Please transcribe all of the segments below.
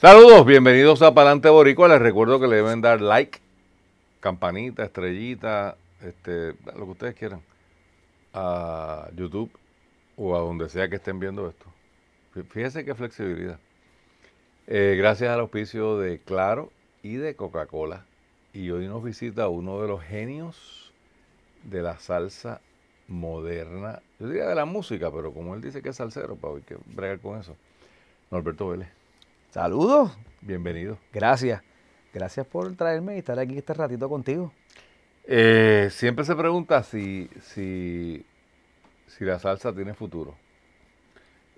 Saludos, bienvenidos a Palante Boricua. Les recuerdo que le deben dar like, campanita, estrellita, este, lo que ustedes quieran, a YouTube o a donde sea que estén viendo esto. Fíjense qué flexibilidad. Eh, gracias al auspicio de Claro y de Coca-Cola. Y hoy nos visita uno de los genios de la salsa moderna. Yo diría de la música, pero como él dice que es salsero, para que bregar con eso. Norberto Vélez. Saludos. Bienvenido. Gracias. Gracias por traerme y estar aquí este ratito contigo. Eh, siempre se pregunta si, si la salsa tiene futuro.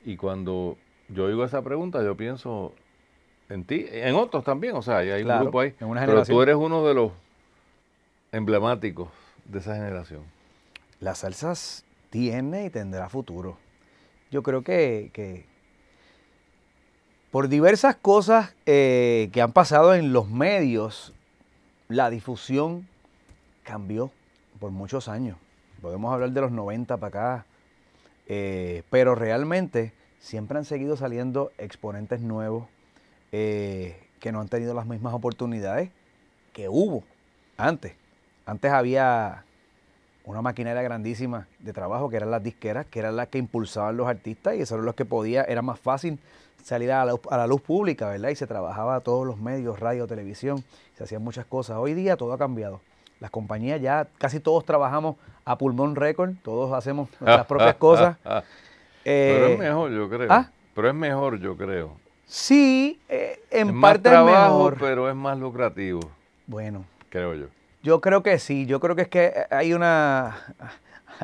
Y cuando yo oigo esa pregunta, yo pienso en ti, en otros también, o sea, hay un grupo ahí. pero tú eres uno de los emblemáticos de esa generación. La salsa tiene y tendrá futuro. Yo creo que, que, por diversas cosas eh, que han pasado en los medios, la difusión cambió por muchos años. Podemos hablar de los 90 para acá, eh, pero realmente siempre han seguido saliendo exponentes nuevos eh, que no han tenido las mismas oportunidades que hubo antes. Antes había una maquinaria grandísima de trabajo que eran las disqueras, que eran las que impulsaban los artistas y eso era lo que podía, era más fácil salir a la, luz pública, ¿verdad? Y se trabajaba a todos los medios, radio, televisión, se hacían muchas cosas. Hoy día todo ha cambiado. Las compañías ya, casi todos trabajamos a pulmón récord, todos hacemos nuestras propias cosas. Pero es eh, mejor, yo creo. ¿Ah? Pero es mejor, yo creo. Sí, eh, en parte es mejor. pero es más lucrativo. Bueno. Creo yo. Yo creo que sí, yo creo que es que eh, hay una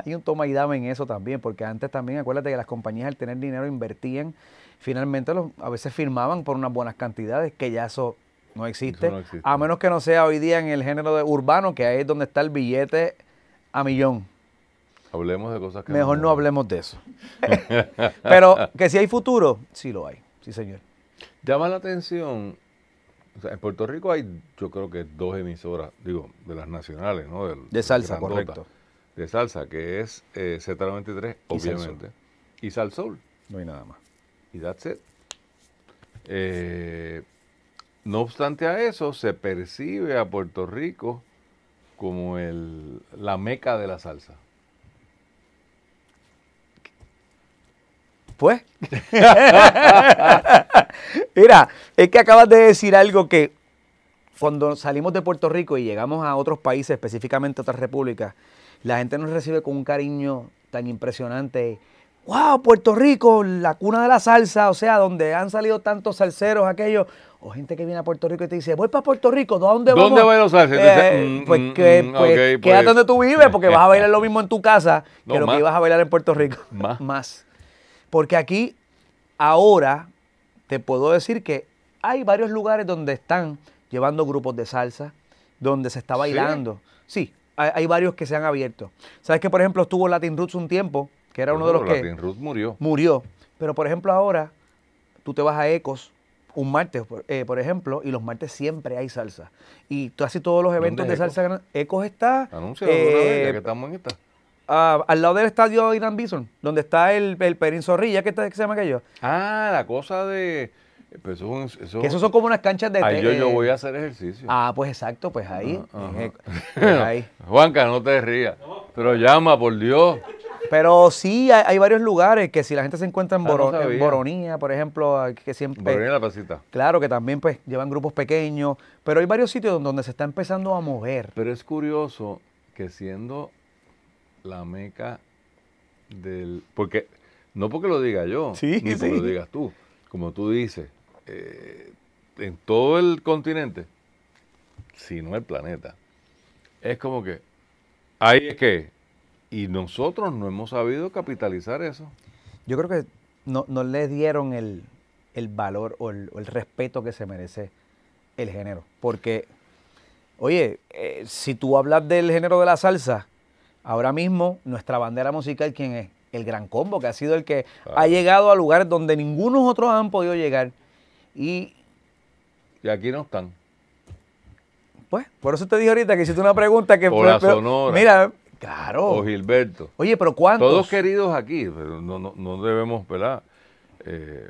hay un toma y dame en eso también, porque antes también acuérdate que las compañías al tener dinero invertían, finalmente a veces firmaban por unas buenas cantidades, que ya eso no existe, a menos que no sea hoy día en el género de urbano, que ahí es donde está el billete a millón. Hablemos de cosas que... Mejor no hablemos de eso. Pero que si hay futuro, sí lo hay, sí señor. Llama la atención en Puerto Rico hay, yo creo que dos emisoras, digo, de las nacionales, ¿no? de salsa, correcto. De salsa, que es eh, Z93, obviamente. Y Salsoul No hay nada más. Y that's it. Eh, no obstante a eso, se percibe a Puerto Rico como el, la meca de la salsa. Pues. Mira, es que acabas de decir algo que cuando salimos de Puerto Rico y llegamos a otros países, específicamente a otras repúblicas, la gente nos recibe con un cariño tan impresionante. ¡Wow! Puerto Rico, la cuna de la salsa, o sea, donde han salido tantos salseros, aquellos, o gente que viene a Puerto Rico y te dice, voy para Puerto Rico, ¿dónde vamos? ¿Dónde voy a Eh, pues que, donde tú vives, porque vas a bailar lo mismo en tu casa que lo que ibas a bailar en Puerto Rico. Más. más. Porque aquí, ahora, te puedo decir que hay varios lugares donde están llevando grupos de salsa, donde se está bailando. Sí, hay, varios que se han abierto. Sabes que, por ejemplo, estuvo Latin Roots un tiempo, que era uno de los que. Latin Roots murió. Murió. Pero, por ejemplo, ahora tú te vas a Ecos un martes, por eh, ejemplo, y los martes siempre hay salsa. Y tú casi todos los eventos de salsa. Ecos está. Anuncia eh, que estamos en Ah, al lado del estadio Irán Bison, donde está el, el Perín Zorrilla, que, se llama aquello. Ah, la cosa de... Pues, eso, esos son como unas canchas de... Ahí yo, voy a hacer ejercicio. Ah, pues exacto, pues ahí. Pues Juanca, no te rías. Pero llama, por Dios. Pero sí, hay, varios lugares que si la gente se encuentra en, ah, Boronía, por ejemplo, ah, que siempre... Boronía la pasita. Claro, que también pues llevan grupos pequeños, pero hay varios sitios donde se está empezando a mover. Pero es curioso que siendo la meca del... Porque, no porque lo diga yo, ni porque lo digas tú, como tú dices, eh, en todo el continente, sino el planeta, es como que, ahí es que, y nosotros no hemos sabido capitalizar eso. Yo creo que no, no le dieron el, valor o el, respeto que se merece el género. Porque, oye, eh, si tú hablas del género de la salsa, Ahora mismo, nuestra bandera musical, ¿quién es? El Gran Combo, que ha sido el que ha llegado a lugares donde ningunos otros han podido llegar. Y, aquí no están. Pues, por eso te dije ahorita que hiciste una pregunta que... Mira, claro. O Gilberto. Oye, pero ¿cuántos? Todos queridos aquí, no, debemos, ¿verdad? Eh,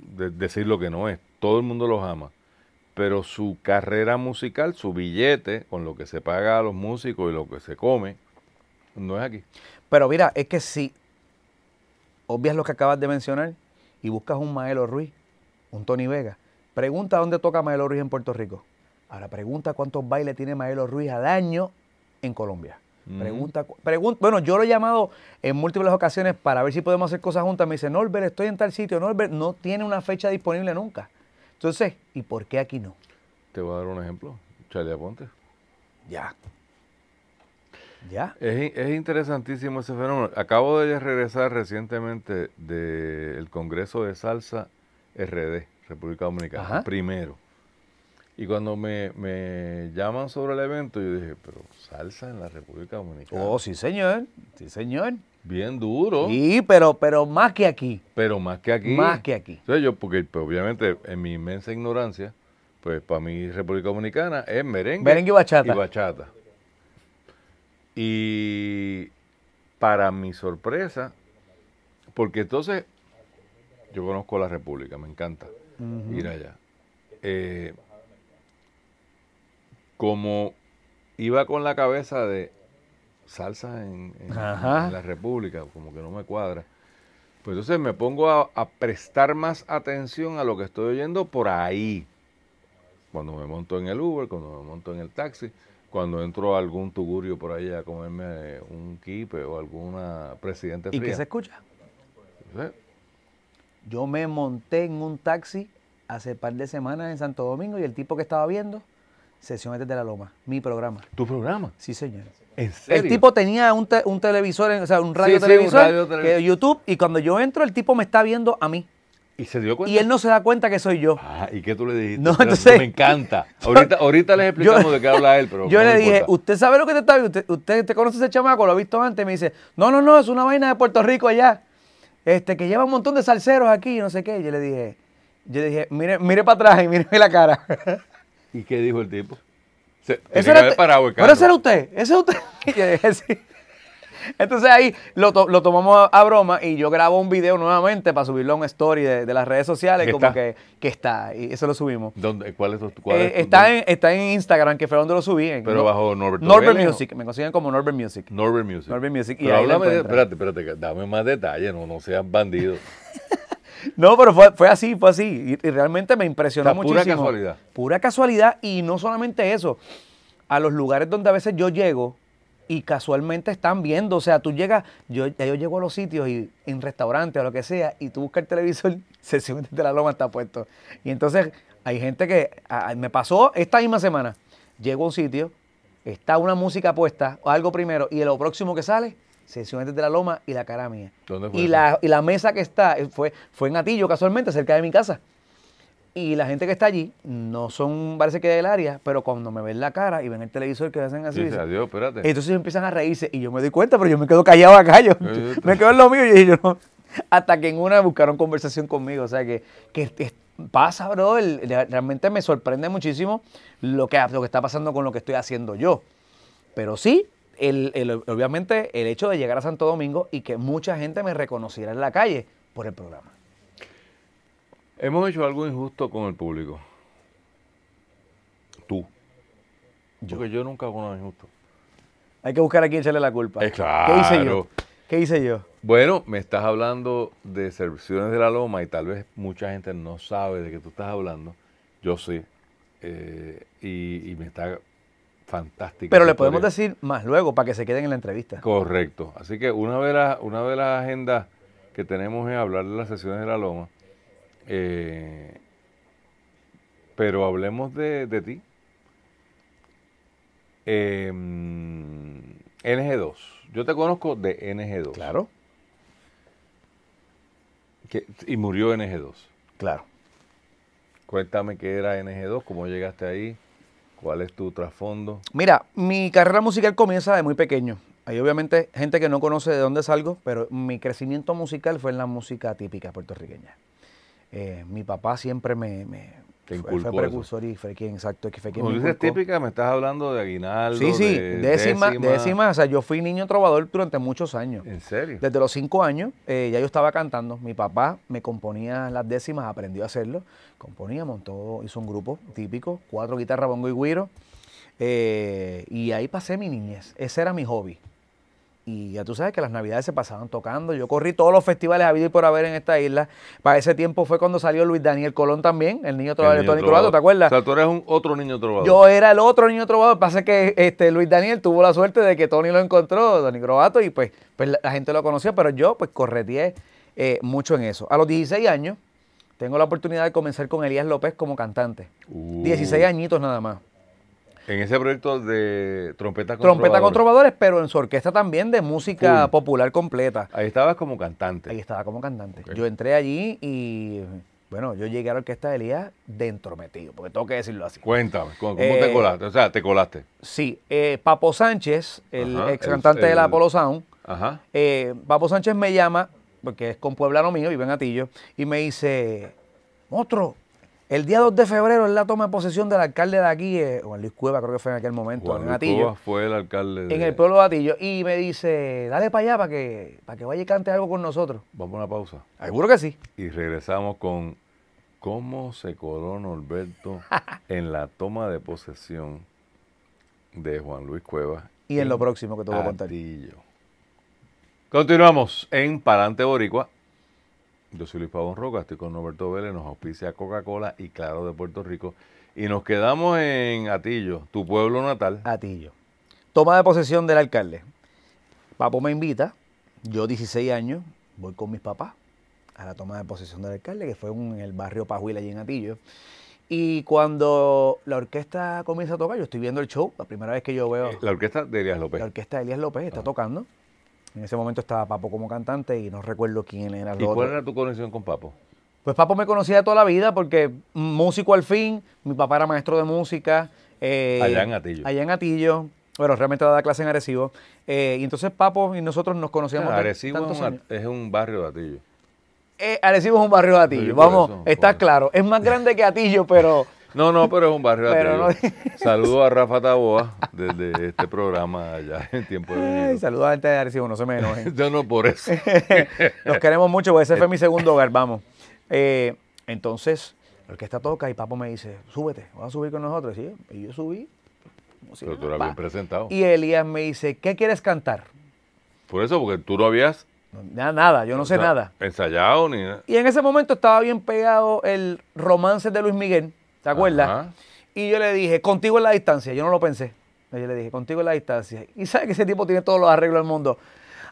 decir lo que no es. Todo el mundo los ama. Pero su carrera musical, su billete, con lo que se paga a los músicos y lo que se come, no es aquí. Pero mira, es que si obvias lo que acabas de mencionar y buscas un Maelo Ruiz, un Tony Vega, pregunta dónde toca Maelo Ruiz en Puerto Rico. Ahora pregunta cuántos bailes tiene Maelo Ruiz al año en Colombia. Mm. Pregunta, bueno, yo lo he llamado en múltiples ocasiones para ver si podemos hacer cosas juntas. Me dice, Norbert, estoy en tal sitio. Norbert no tiene una fecha disponible nunca. Entonces, ¿y por qué aquí no? Te voy a dar un ejemplo. Charlie Aponte. Ya. Es, interesantísimo ese fenómeno. Acabo de regresar recientemente del Congreso de Salsa RD, República Dominicana, primero. Y cuando me, llaman sobre el evento, yo dije, pero salsa en la República Dominicana. Oh, sí, señor, sí, señor. Bien duro. Sí, pero, pero más que aquí. Pero más que aquí. Más que aquí. Entonces yo, porque pues, obviamente en mi inmensa ignorancia, pues para mí República Dominicana es merengue. Merengue y bachata. Y bachata. Y para mi sorpresa, porque entonces yo conozco la República, me encanta ir allá. Eh, como iba con la cabeza de salsa en, la República, como que no me cuadra, pues entonces me pongo a, prestar más atención a lo que estoy oyendo por ahí. Cuando me monto en el Uber, cuando me monto en el taxi, cuando entro algún tugurio por allá a comerme eh, un kipe o alguna presidente fría. ¿Y qué se escucha? Yo me monté en un taxi hace par de semanas en Santo Domingo y el tipo que estaba viendo, Sesiones de la Loma, mi programa. ¿Tu programa? Sí, señor. ¿En serio? El tipo tenía un, televisor, o sea, un radio, televisor, YouTube, y cuando yo entro, el tipo me está viendo a mí. ¿Y dio Y él no se da cuenta que soy yo. Ah, ¿y qué tú le dijiste? No, entonces, me encanta. Ahorita, ahorita les explicamos de qué habla él, pero. Yo le dije, ¿usted sabe lo que te está viendo? ¿Usted, te conoce ese chamaco? ¿Lo ha visto antes? Me dice, no, no, no, es una vaina de Puerto Rico allá. Este, que lleva un montón de salseros aquí no sé qué. yo le dije, yo le dije, mire, mire para atrás y míreme la cara. ¿Y qué dijo el tipo? Se, ¿Ese era, Pero ese era usted, ese era usted. dije, entonces ahí lo, tomamos a broma y yo grabo un video nuevamente para subirlo a un story de, las redes sociales, como Que, está, y eso lo subimos. ¿Dónde, ¿Cuál es tu eh, está, en, está en Instagram, que fue donde lo subí. Pero bajo Norbert Norbert Music, me consiguen como Norbert Music. Norbert Music. Norbert Music. y ahí háblame, espérate, espérate, dame más detalles, no, no seas bandido. No, pero fue, así, fue así. Y, realmente me impresionó muchísimo. Pura casualidad. Pura casualidad. Y no solamente eso. A los lugares donde a veces yo llego, y casualmente están viendo. O sea, tú llegas, yo, yo llego a los sitios y en restaurantes o lo que sea, y tú buscas el televisor, sesión de la loma está puesto. Y entonces hay gente que me pasó esta misma semana. Llego a un sitio, está una música puesta o algo primero, y lo próximo que sale, sesión de la loma y la cara mía. ¿Dónde fue y, la, mesa que está eh, fue, fue en Atillo, casualmente, cerca de mi casa. Y la gente que está allí no son, parece que del área, pero cuando me ven la cara y ven el televisor que hacen así. Entonces empiezan a reírse y yo me doy cuenta, pero yo me quedo callado acá. Yo, me quedo en lo mío y yo Hasta que en una buscaron conversación conmigo. O sea que, que, pasa, bro. realmente me sorprende muchísimo lo que, lo que está pasando con lo que estoy haciendo yo. Pero sí, el, el, obviamente el hecho de llegar a Santo Domingo y que mucha gente me reconociera en la calle por el programa. Hemos hecho algo injusto con el público. Tú. Yo. que yo nunca hago nada injusto. Hay que buscar a quién echarle la culpa. Eh, ¿Qué hice yo? Bueno, me estás hablando de Serviciones de la Loma y tal vez mucha gente no sabe de qué tú estás hablando. Yo sí. Eh, y, me está fantástico. Pero le podemos decir más luego para que se queden en la entrevista. Correcto. Así que una de, las, una de las agendas que tenemos es hablar de las sesiones de la Loma eh, pero hablemos de, ti. Em, NG2. Yo te conozco de NG2. Claro. y murió NG2. Claro. Cuéntame qué era NG2, cómo llegaste ahí, cuál es tu trasfondo. Mira, mi carrera musical comienza de muy pequeño. Hay obviamente gente que no conoce de dónde salgo, pero mi crecimiento musical fue en la música típica puertorriqueña. Eh, mi papá siempre me, fue, precursor y fue quien, exacto, típica, me estás hablando de aguinaldo. Sí, sí, Décimas. décima, O sea, yo fui niño trovador durante muchos años. ¿En serio? Desde los cinco años eh, ya yo estaba cantando. Mi papá me componía las décimas, aprendió a hacerlo. Componía, montó, hizo un grupo típico, cuatro guitarras, bongo y güiro eh, y ahí pasé mi niñez. Ese era mi hobby y ya tú sabes que las navidades se pasaban tocando. Yo corrí todos los festivales habido y por haber en esta isla. Para ese tiempo fue cuando salió Luis Daniel Colón también, el niño trovador de Tony Croato, ¿te acuerdas? O sea, tú eres un otro niño trovador. Yo era el otro niño trovador. Pasa que este, Luis Daniel tuvo la suerte de que Tony lo encontró, Tony Croato, y pues, pues la gente lo conocía, pero yo pues correteé eh, mucho en eso. A los 16 años tengo la oportunidad de comenzar con Elías López como cantante. 16 uh. añitos nada más. En ese proyecto de trompeta con Trompeta con trovadores, pero en su orquesta también de música popular completa. Ahí estabas como cantante. Ahí estaba como cantante. Yo entré allí y, bueno, yo llegué a la orquesta de Elías dentro metido, porque tengo que decirlo así. Cuéntame, ¿cómo, te eh, colaste? O sea, ¿te colaste? Sí, eh, Papo Sánchez, el ex cantante de la Apolo Sound, eh, Papo Sánchez me llama, porque es con pueblano mío, vive en Atillo, y me dice, otro. El día 2 de febrero es la toma de posesión del alcalde de aquí, eh, Juan Luis Cueva, creo que fue en aquel momento, en Cueva fue el alcalde. De... En el pueblo de Atillo. Y me dice, dale para allá para que, para que vaya y cante algo con nosotros. Vamos a una pausa. Seguro que sí. Y regresamos con cómo se coronó Alberto en la toma de posesión de Juan Luis Cueva. Y en, lo próximo que te voy a contar. Continuamos en Parante Boricua yo soy Luis Pabón Roca, estoy con Roberto Vélez, nos auspicia Coca-Cola y Claro de Puerto Rico. Y nos quedamos en Atillo, tu pueblo natal. Atillo. Toma de posesión del alcalde. Papo me invita, yo 16 años, voy con mis papás a la toma de posesión del alcalde, que fue en el barrio Pajuil allí en Atillo. Y cuando la orquesta comienza a tocar, yo estoy viendo el show, la primera vez que yo veo... La orquesta de Elías López. La orquesta de Elías López está ah. tocando. En ese momento estaba Papo como cantante y no recuerdo quién era. ¿Y cuál era tu conexión con Papo? Pues Papo me conocía de toda la vida porque músico al fin, mi papá era maestro de música. Eh, allá en Atillo. Allá en Atillo. Bueno, realmente daba clase en Arecibo. Eh, y entonces Papo y nosotros nos conocíamos. Arecibo es, un, barrio de Atillo. Arecibo es un barrio de Atillo, vamos, está claro. Es más grande que Atillo, pero No, no, pero es un barrio pero Saludo a Rafa Taboa desde este programa allá en tiempo de Saludos a la gente de no se me enoje. Yo no por eso. Los queremos mucho, porque ese fue eh. mi segundo hogar, vamos. Eh, entonces, que está toca y Papo me dice, súbete, vas a subir con nosotros. Y yo subí. pero tú eras bien presentado. Y Elías me dice, ¿qué quieres cantar? Por eso, porque tú no habías Nada, yo no sé nada. Ensayado ni nada. Y en ese momento estaba bien pegado el romance de Luis Miguel. ¿Te acuerdas? Y yo le dije, contigo en la distancia. Yo no lo pensé. Yo le dije, contigo en la distancia. Y sabe que ese tipo tiene todos los arreglos del mundo.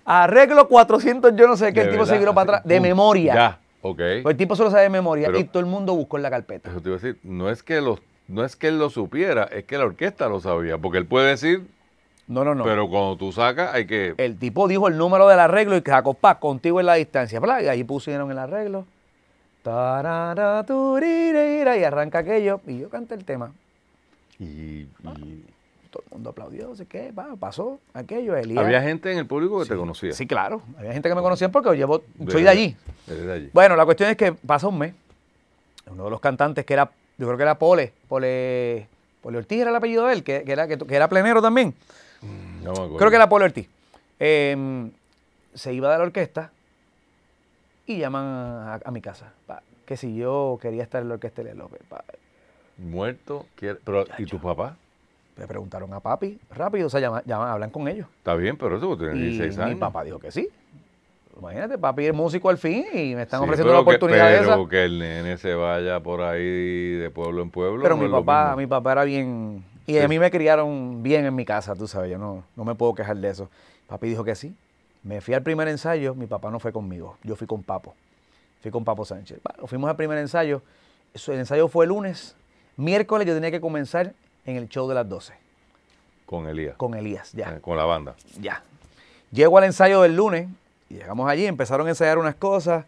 Arreglo 400, yo no sé qué, el tipo se vio para atrás, de memoria. Ya, ok. Pues el tipo solo sabe de memoria y todo el mundo buscó en la carpeta. Eso te iba a decir, no es que los no es que él lo supiera, es que la orquesta lo sabía, porque él puede decir. No, no, no. Pero cuando tú sacas, hay que. El tipo dijo el número del arreglo y que sacó contigo en la distancia. Y ahí pusieron el arreglo. Y arranca aquello y yo canté el tema. Y, ah, todo el mundo aplaudió, que pasó aquello. Había gente en el público que te conocía. Sí, claro. Había gente que me conocía porque llevo, soy de allí. Bueno, la cuestión es que pasa un mes. Uno de los cantantes que era, yo creo que era Pole, Pole, Pole Ortiz era el apellido de él, que, era, que, era plenero también. Mm, no Creo que era Pole Ortiz. Em, se iba de la orquesta y llaman a, mi casa. que si yo quería estar en la orquesta de López. Muerto, ¿y tu papá? Le preguntaron a papi, rápido, o sea, hablan con ellos. Está bien, pero eso tienes 16 años. Mi papá dijo que sí. Imagínate, papi es músico al fin y me están ofreciendo la oportunidad que, pero que el nene se vaya por ahí de pueblo en pueblo. Pero mi papá, mi papá era bien. Y a mí me criaron bien en mi casa, tú sabes, yo no, no me puedo quejar de eso. Papi dijo que sí. Me fui al primer ensayo, mi papá no fue conmigo, yo fui con Papo, fui con Papo Sánchez. fuimos al primer ensayo, el ensayo fue el lunes, miércoles yo tenía que comenzar en el show de las 12. Con Elías. Con Elías, ya. Ah, con la banda. Ya. Llego al ensayo del lunes, y llegamos allí, empezaron a ensayar unas cosas.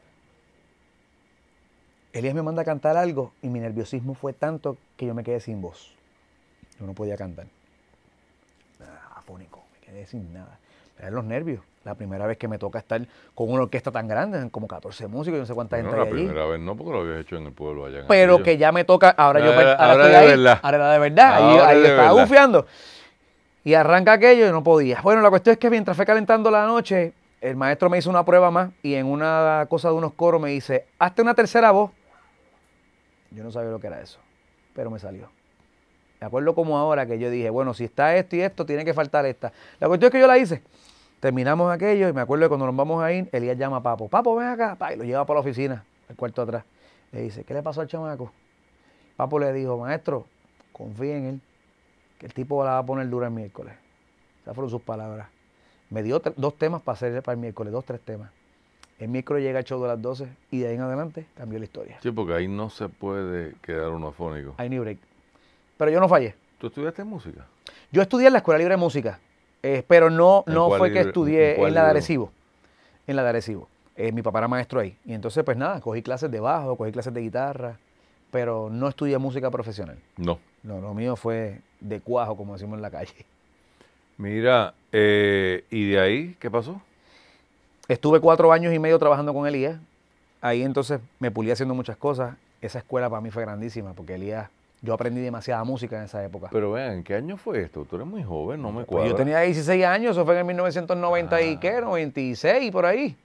Elías me manda a cantar algo y mi nerviosismo fue tanto que yo me quedé sin voz. Yo no podía cantar. Nada, afónico, me quedé sin nada. Eran los nervios. La primera vez que me toca estar con una orquesta tan grande, como 14 músicos, y no sé cuánta gente hay la primera vez no, porque lo habías hecho en el pueblo allá. Pero que ya me toca, ahora, yo ahora, ahora de verdad. ahora de verdad, ahí, estaba Y arranca aquello y no podía. Bueno, la cuestión es que mientras fue calentando la noche, el maestro me hizo una prueba más y en una cosa de unos coros me dice, hazte una tercera voz. Yo no sabía lo que era eso, pero me salió. Me acuerdo como ahora que yo dije, bueno, si está esto y esto, tiene que faltar esta. La cuestión es que yo la hice. Terminamos aquello y me acuerdo que cuando nos vamos a ir, Elías llama a Papo. Papo, ven acá. y lo lleva para la oficina, el cuarto atrás. Le dice, ¿qué le pasó al chamaco? Papo le dijo, maestro, confía en él, que el tipo la va a poner dura el miércoles. Esas fueron sus palabras. Me dio dos temas para hacerle para el miércoles, dos, tres temas. El miércoles llega el show de las 12 y de ahí en adelante cambió la historia. Sí, porque ahí no se puede quedar uno afónico. hay ni break. Pero yo no fallé. ¿Tú estudiaste música? Yo estudié en la Escuela Libre de Música. Eh, pero no, no fue que estudié en, la de Arecibo. En la de Arecibo. Eh, mi papá era maestro ahí. Y entonces, pues nada, cogí clases de bajo, cogí clases de guitarra, pero no estudié música profesional. No. No, lo mío fue de cuajo, como decimos en la calle. Mira, eh, ¿y de ahí qué pasó? Estuve cuatro años y medio trabajando con Elías. Ahí entonces me pulí haciendo muchas cosas. Esa escuela para mí fue grandísima, porque Elías yo aprendí demasiada música en esa época. Pero vean, ¿qué año fue esto? Tú eres muy joven, no me acuerdo. Pues yo tenía 16 años, eso fue en el 1990 y ah. qué, 96, por ahí.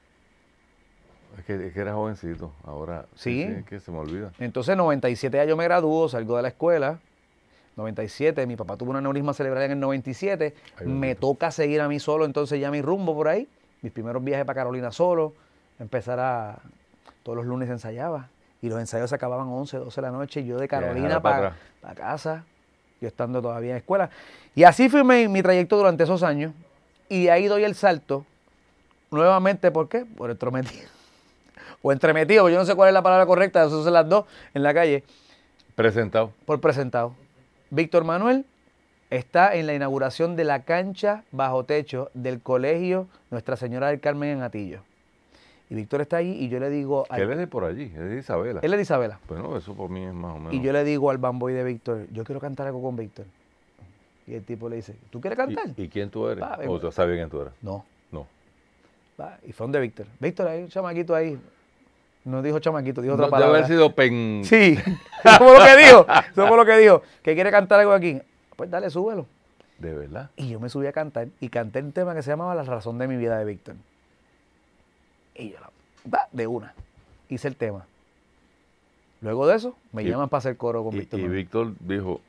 Es que, era jovencito, ahora sí. que se me olvida. Entonces, 97 ya yo me graduó, salgo de la escuela. 97, mi papá tuvo un aneurisma cerebral en el 97. me toca seguir a mí solo, entonces ya mi rumbo por ahí. Mis primeros viajes para Carolina solo. Empezar a. Todos los lunes ensayaba y los ensayos se acababan 11, 12 de la noche, y yo de Carolina para, casa, yo estando todavía en escuela. Y así fue mi, mi, trayecto durante esos años, y de ahí doy el salto, nuevamente, ¿por qué? Por entrometido. O entremetido, yo no sé cuál es la palabra correcta, eso son las dos en la calle. Presentado. Por presentado. Víctor Manuel está en la inauguración de la cancha bajo techo del colegio Nuestra Señora del Carmen en Atillo. Y Víctor está ahí y yo le digo... ¿Qué Él es de por allí, es de Isabela. Él es de Isabela. Bueno, eso por mí es más o menos... Y yo le digo al bamboy de Víctor, yo quiero cantar algo con Víctor. Y el tipo le dice, ¿tú quieres cantar? ¿Y, quién tú eres? ¿O tú eh, sabes quién tú eres? No. No. y fue donde Víctor. Víctor, hay un chamaquito ahí. No dijo chamaquito, dijo otra palabra. Debe haber sido pen... Sí, eso fue lo que dijo. Eso fue lo que dijo. Que quiere cantar algo aquí. Pues dale, súbelo. De verdad. Y yo me subí a cantar y canté un tema que se llamaba La razón de mi vida de Víctor. Y de una, hice el tema. Luego de eso, me llaman para hacer coro con Víctor. Y Víctor dijo,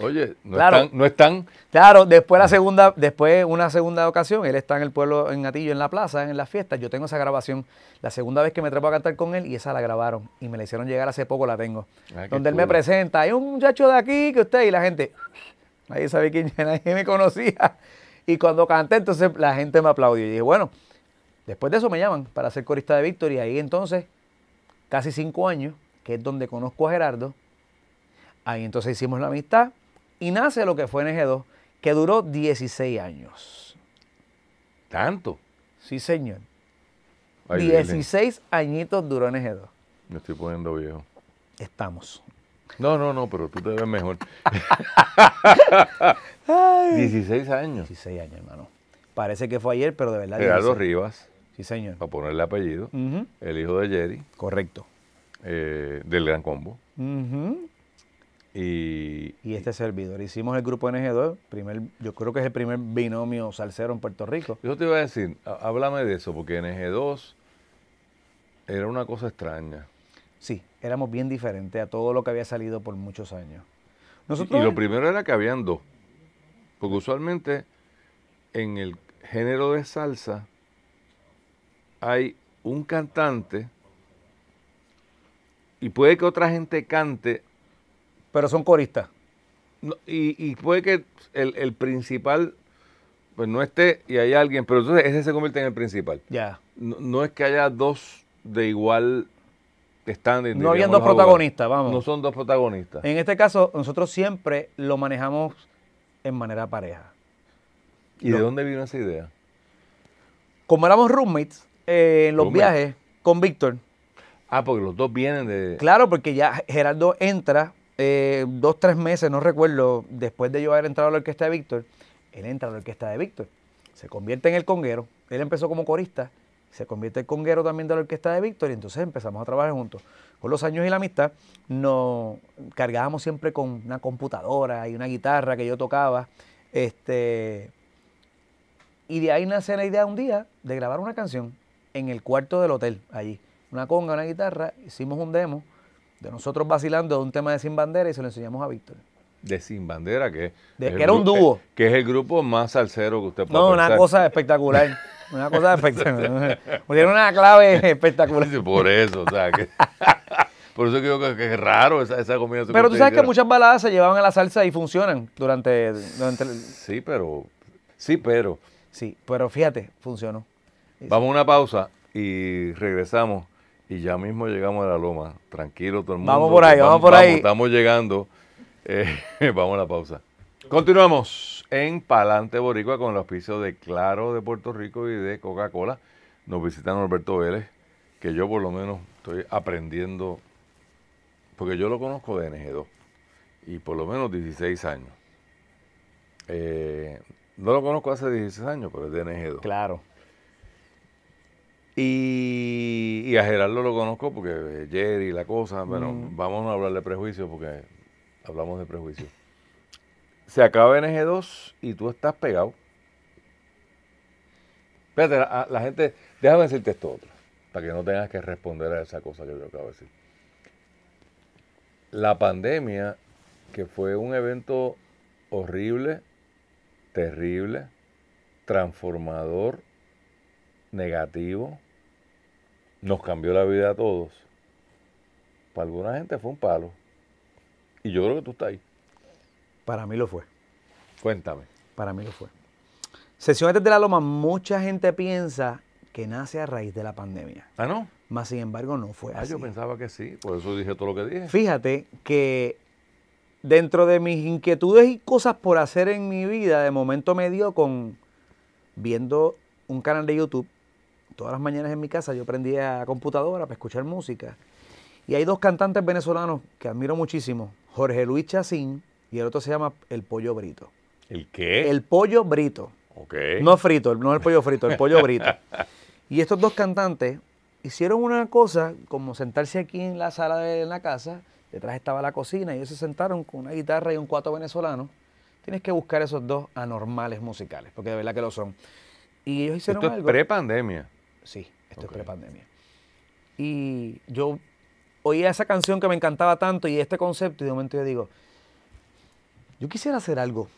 oye, no, están, no están... Claro, después la segunda, después una segunda ocasión, él está en el pueblo, en Atillo, en la plaza, en la fiesta yo tengo esa grabación, la segunda vez que me trepo a cantar con él, y esa la grabaron, y me la hicieron llegar hace poco, la tengo. Ah, donde él me presenta, hay un muchacho de aquí que usted, y la gente, nadie sabe quién, nadie me conocía. Y cuando canté, entonces la gente me aplaudió. Y dije, bueno, Después de eso me llaman para ser corista de y Ahí entonces, casi cinco años, que es donde conozco a Gerardo. Ahí entonces hicimos la amistad y nace lo que fue NG2, que duró 16 años. ¿Tanto? Sí, señor. 16 añitos duró NG2. Me estoy poniendo viejo. Estamos. No, no, no, pero tú te ves mejor. 16 años. 16 años, hermano. Parece que fue ayer, pero de verdad. Gerardo Rivas. Para ponerle apellido. El hijo de Jerry. Correcto. Eh, del Gran Combo. y, y, este servidor. Hicimos el grupo NG2, primer, yo creo que es el primer binomio salsero en Puerto Rico. Yo te iba a decir, háblame de eso, porque NG2 era una cosa extraña. Sí, éramos bien diferentes a todo lo que había salido por muchos años. Nosotros y, y lo primero era que habían dos. Porque usualmente en el género de salsa hay un cantante y puede que otra gente cante. Pero son coristas. y, puede que el, principal pues no esté y hay alguien, pero entonces ese se convierte en el principal. Ya. No, es que haya dos de igual standing. No habían dos protagonistas, vamos. No son dos protagonistas. En este caso, nosotros siempre lo manejamos en manera pareja. ¿Y de dónde vino esa idea? Como éramos roommates, eh, en los viajes con Víctor. Ah, porque los dos vienen de... Claro, porque ya Gerardo entra eh, dos, tres meses, no recuerdo, después de yo haber entrado a la orquesta de Víctor, él entra a la orquesta de Víctor, se convierte en el conguero, él empezó como corista, se convierte en conguero también de la orquesta de Víctor y entonces empezamos a trabajar juntos. Con los años y la amistad nos cargábamos siempre con una computadora y una guitarra que yo tocaba. Este, y de ahí nace la idea un día de grabar una canción en el cuarto del hotel, allí. Una conga, una guitarra, hicimos un demo de nosotros vacilando de un tema de Sin Bandera y se lo enseñamos a Víctor. De Sin Bandera, qué? de, que era un dúo. Eh, que es el grupo más salsero que usted puede No, una cosa espectacular. Una cosa espectacular. Tiene una clave espectacular. Por eso, o sea, que, por eso creo que, es raro esa, esa combinación. Pero tú sabes que muchas baladas se llevaban a la salsa y funcionan durante, Sí, pero... Sí, pero... Sí, pero fíjate, funcionó. Vamos a una pausa y regresamos y ya mismo llegamos a la loma. Tranquilo todo el mundo. Vamos por ahí, vamos, por ahí. estamos llegando. Eh, vamos a la pausa. Continuamos en Palante Boricua con el auspicio de Claro de Puerto Rico y de Coca-Cola. Nos visitan Norberto Vélez, que yo por lo menos estoy aprendiendo, porque yo lo conozco de NG2 y por lo menos 16 años. Eh, no lo conozco hace 16 años, pero es de NG2. Claro. Y, a Gerardo lo conozco porque Jerry, la cosa, Pero mm. vamos a hablar de prejuicio porque hablamos de prejuicio. Se acaba NG2 y tú estás pegado. Espérate, la, la gente, déjame decirte esto otro, para que no tengas que responder a esa cosa que yo acabo de decir. La pandemia, que fue un evento horrible, terrible, transformador, negativo, nos cambió la vida a todos. Para alguna gente fue un palo. Y yo creo que tú estás ahí. Para mí lo fue. Cuéntame. Para mí lo fue. Sesiones de la Loma, mucha gente piensa que nace a raíz de la pandemia. Ah, no. Más sin embargo, no fue ah, Yo pensaba que sí, por eso dije todo lo que dije. Fíjate que dentro de mis inquietudes y cosas por hacer en mi vida, de momento me dio con viendo un canal de YouTube todas las mañanas en mi casa yo prendía computadora para escuchar música. Y hay dos cantantes venezolanos que admiro muchísimo, Jorge Luis Chacín y el otro se llama El Pollo Brito. ¿El qué? El Pollo Brito. Ok. No frito, no el pollo frito, el pollo brito. y estos dos cantantes hicieron una cosa como sentarse aquí en la sala de la casa, detrás estaba la cocina y ellos se sentaron con una guitarra y un cuatro venezolano. Tienes que buscar esos dos anormales musicales, porque de verdad que lo son. Y ellos hicieron Esto Es pre-pandemia. Sí, esto okay. es prepandemia. Y yo oía esa canción que me encantaba tanto y este concepto, y de momento yo digo, yo quisiera hacer algo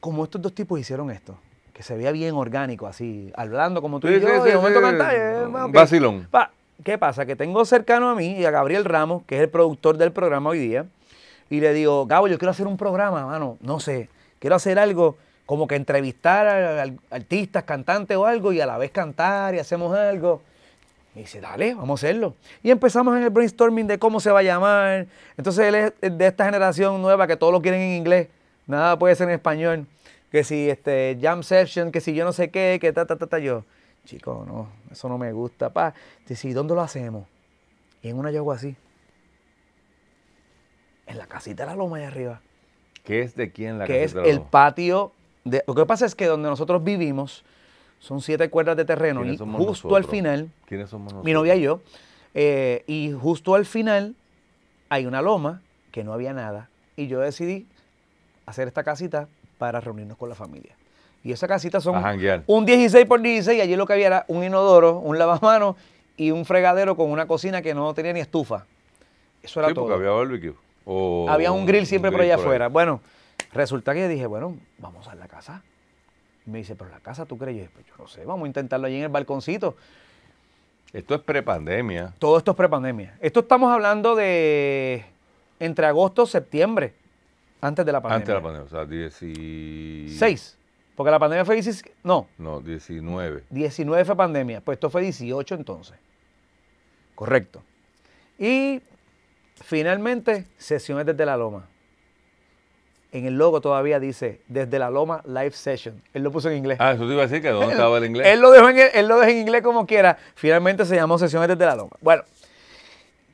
como estos dos tipos hicieron esto, que se veía bien orgánico, así, hablando como tú y yo, sí, momento eh, Vacilón. ¿Qué pasa? Que tengo cercano a mí y a Gabriel Ramos, que es el productor del programa hoy día, y le digo, Gabo, yo quiero hacer un programa, mano, no sé, quiero hacer algo como que entrevistar a, artistas, cantantes o algo y a la vez cantar y hacemos algo. Y dice, dale, vamos a hacerlo. Y empezamos en el brainstorming de cómo se va a llamar. Entonces él es de esta generación nueva que todos lo quieren en inglés. Nada puede ser en español. Que si este jam session, que si yo no sé qué, que ta, ta, ta, ta. Yo, chico, no, eso no me gusta, pa. Dice, ¿y dónde lo hacemos? Y en una yo así. En la casita de la loma allá arriba. ¿Qué es de quién la que casita? Que es el patio lo que pasa es que donde nosotros vivimos son siete cuerdas de terreno y justo al final, mi novia y yo, eh, y justo al final hay una loma que no había nada y yo decidí hacer esta casita para reunirnos con la familia. Y esa casita son un 16 por 16 y allí lo que había era un inodoro, un lavamanos y un fregadero con una cocina que no tenía ni estufa. Eso era todo. Había un grill siempre por allá afuera. Bueno, Resulta que dije, bueno, vamos a la casa. Me dice, pero la casa, ¿tú crees? Yo pues yo no sé, vamos a intentarlo allí en el balconcito. Esto es prepandemia. Todo esto es prepandemia. Esto estamos hablando de entre agosto, septiembre, antes de la pandemia. Antes de la pandemia, o sea, 16. porque la pandemia fue 16. No. No, 19. 19 fue pandemia. Pues esto fue 18 entonces. Correcto. Y finalmente, sesiones desde la loma en el logo todavía dice desde la loma live session. Él lo puso en inglés. Ah, eso te iba a decir que dónde estaba el inglés. él, lo dejó en, inglés como quiera. Finalmente se llamó sesiones desde la loma. Bueno,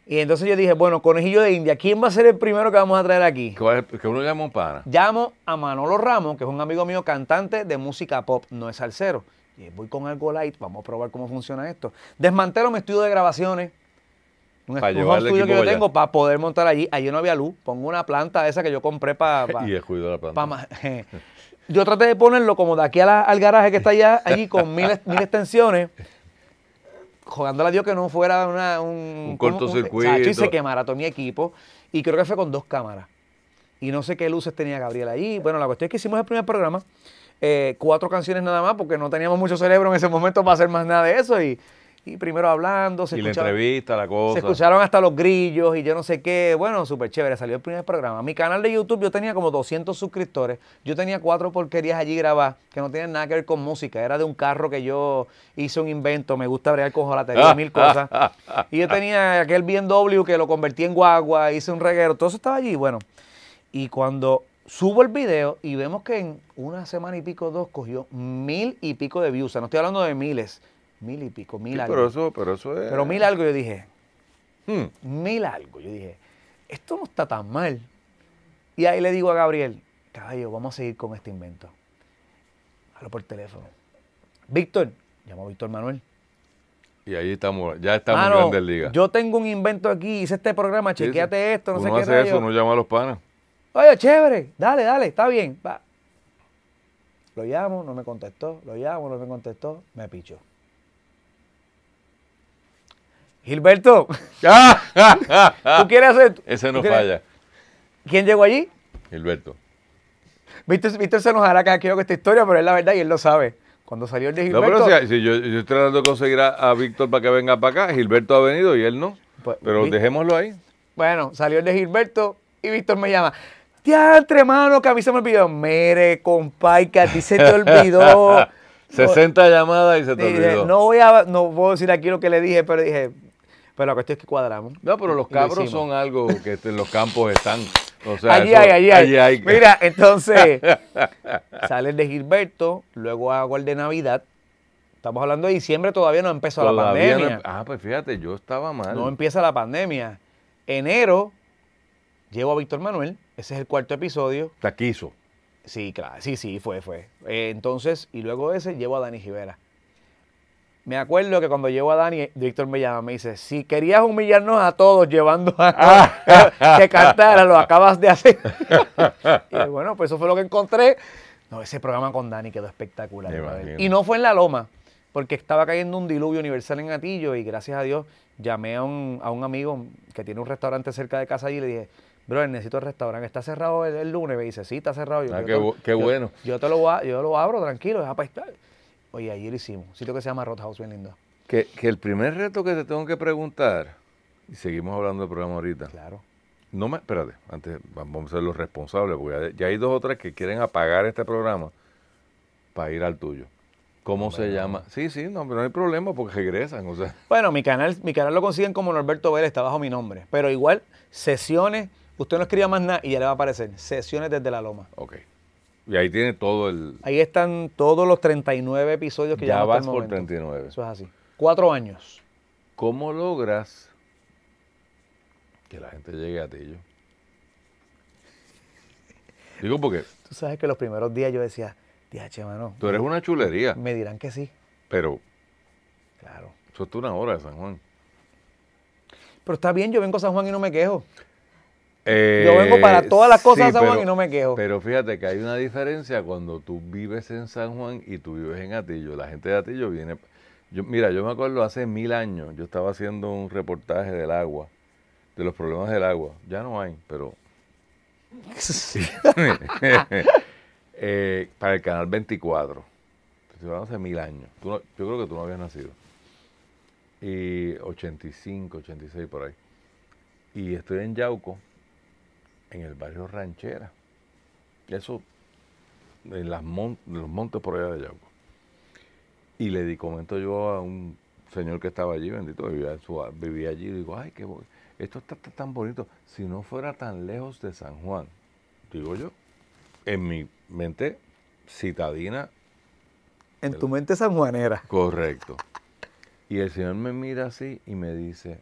y entonces yo dije, bueno, conejillo de India, ¿quién va a ser el primero que vamos a traer aquí? Que uno llama para. para? Llamo a Manolo Ramos, que es un amigo mío cantante de música pop, no es salsero. Y voy con algo light, vamos a probar cómo funciona esto. Desmantelo mi estudio de grabaciones, un estudio que yo tengo para poder montar allí. Allí no había luz. Pongo una planta esa que yo compré para. y descuido de la planta. yo traté de ponerlo como de aquí al garaje que está allá, allí con mil, extensiones. jugándole a Dios que no fuera un, un cortocircuito. y se quemara todo mi equipo. Y creo que fue con dos cámaras. Y no sé qué luces tenía Gabriel ahí. Bueno, la cuestión es que hicimos el primer programa. Eh, cuatro canciones nada más porque no teníamos mucho cerebro en ese momento para hacer más nada de eso y y primero hablando, se y la entrevista, la cosa. Se escucharon hasta los grillos y yo no sé qué. Bueno, súper chévere, salió el primer programa. Mi canal de YouTube yo tenía como 200 suscriptores. Yo tenía cuatro porquerías allí grabadas que no tienen nada que ver con música. Era de un carro que yo hice un invento. Me gusta bregar con jolatería y mil cosas. y yo tenía aquel BMW que lo convertí en guagua, hice un reguero. Todo eso estaba allí. Bueno, y cuando subo el video y vemos que en una semana y pico, dos, cogió mil y pico de views. no estoy hablando de miles, mil y pico, mil algo. Pero eso, pero es. Pero mil algo yo dije. Hmm. Mil algo. Yo dije, esto no está tan mal. Y ahí le digo a Gabriel, caballo, vamos a seguir con este invento. Hablo por teléfono. Víctor, llamo a Víctor Manuel. Y ahí estamos, ya estamos en Grandes Ligas. Yo tengo un invento aquí, hice este programa, chequeate esto, no sé qué. No hace eso, no llama a los panas. Oye, chévere, dale, dale, está bien. Va. Lo llamo, no me contestó, lo llamo, no me contestó, me pichó. Gilberto, ah, ah, ah, ¿tú quieres hacer? Ese no falla. ¿Quién llegó allí? Gilberto. Víctor, se nos hará quiero que esta historia, pero es la verdad y él lo sabe. Cuando salió el de Gilberto. No, pero si, yo, estoy tratando de conseguir a, Víctor para que venga para acá, Gilberto ha venido y él no. Pues, pero dejémoslo ahí. Bueno, salió el de Gilberto y Víctor me llama. Teatro, hermano, que a mí se me olvidó. Mire, compay, que a ti se te olvidó. 60 llamadas y se te olvidó. No voy a, no decir aquí lo que le dije, pero dije, pero la cuestión es que cuadramos. No, pero los cabros son algo que en los campos están. O sea, allí, hay, allí, hay, Mira, entonces sale el de Gilberto, luego hago el de Navidad. Estamos hablando de diciembre, todavía no empezó la pandemia. ah, pues fíjate, yo estaba mal. No empieza la pandemia. Enero llevo a Víctor Manuel, ese es el cuarto episodio. quiso. Sí, claro, sí, sí, fue, fue. Eh, entonces, y luego ese llevo a Dani Givera. Me acuerdo que cuando llevo a Dani, Víctor me llama, me dice, si querías humillarnos a todos llevando a que cantara, lo acabas de hacer. y bueno, pues eso fue lo que encontré. No, ese programa con Dani quedó espectacular. Y no fue en La Loma, porque estaba cayendo un diluvio universal en Gatillo y gracias a Dios llamé a un, amigo que tiene un restaurante cerca de casa y le dije, bro, necesito el restaurante, está cerrado el, lunes. Me dice, sí, está cerrado. Yo, ah, qué, qué bueno. Yo, te lo, yo lo abro, tranquilo, deja para estar. Oye, ayer hicimos. Un sitio que se llama Roadhouse, bien lindo. Que, el primer reto que te tengo que preguntar, y seguimos hablando del programa ahorita. Claro. No me, espérate, antes vamos a ser los responsables, porque ya, hay dos otras que quieren apagar este programa para ir al tuyo. ¿Cómo se llama? Sí, sí, no, pero no hay problema porque regresan, o sea. Bueno, mi canal, mi canal lo consiguen como Norberto Vélez, está bajo mi nombre. Pero igual, sesiones, usted no escriba más nada y ya le va a aparecer. Sesiones desde la loma. Ok. Y ahí tiene todo el... Ahí están todos los 39 episodios que ya vas por 39. Eso es así. Cuatro años. ¿Cómo logras que la gente llegue a ti? Yo? Digo porque... Tú sabes que los primeros días yo decía, diache, mano. Tú eres una chulería. Me dirán que sí. Pero... Claro. Eso es una hora de San Juan. Pero está bien, yo vengo a San Juan y no me quejo. Eh, yo vengo para todas las cosas de San Juan y no me quejo. Pero fíjate que hay una diferencia cuando tú vives en San Juan y tú vives en Atillo. La gente de Atillo viene... Yo, mira, yo me acuerdo hace mil años, yo estaba haciendo un reportaje del agua, de los problemas del agua. Ya no hay, pero... Eh, para el canal 24. Estoy hace mil años. yo creo que tú no habías nacido. Y 85, 86 por ahí. Y estoy en Yauco en el barrio Ranchera. Eso en los montes por allá de Yauco. Y le di comento yo a un señor que estaba allí, bendito, vivía, vivía allí, y digo, ay, qué esto está, tan bonito. Si no fuera tan lejos de San Juan, digo yo, en mi mente citadina. En tu mente sanjuanera. Correcto. Y el señor me mira así y me dice,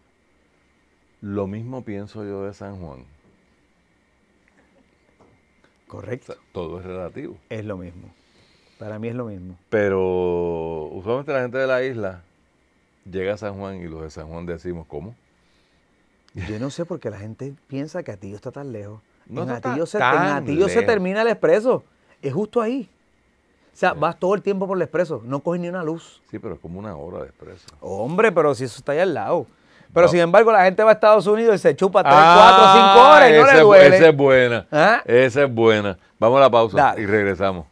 lo mismo pienso yo de San Juan. Correcto. todo es relativo. Es lo mismo. Para mí es lo mismo. Pero usualmente la gente de la isla llega a San Juan y los de San Juan decimos, ¿cómo? Yo no sé por qué la gente piensa que a Atillo está tan lejos. No en, Atillo se, se, termina el expreso. Es justo ahí. O sea, vas todo el tiempo por el expreso. No coges ni una luz. Sí, pero es como una hora de expreso. Hombre, pero si eso está ahí al lado. Pero sin embargo, la gente va a Estados Unidos y se chupa 3, ah, cuatro, 4, 5 horas y no le duele. Esa es buena. ¿Ah? Esa es buena. Vamos a la pausa y regresamos.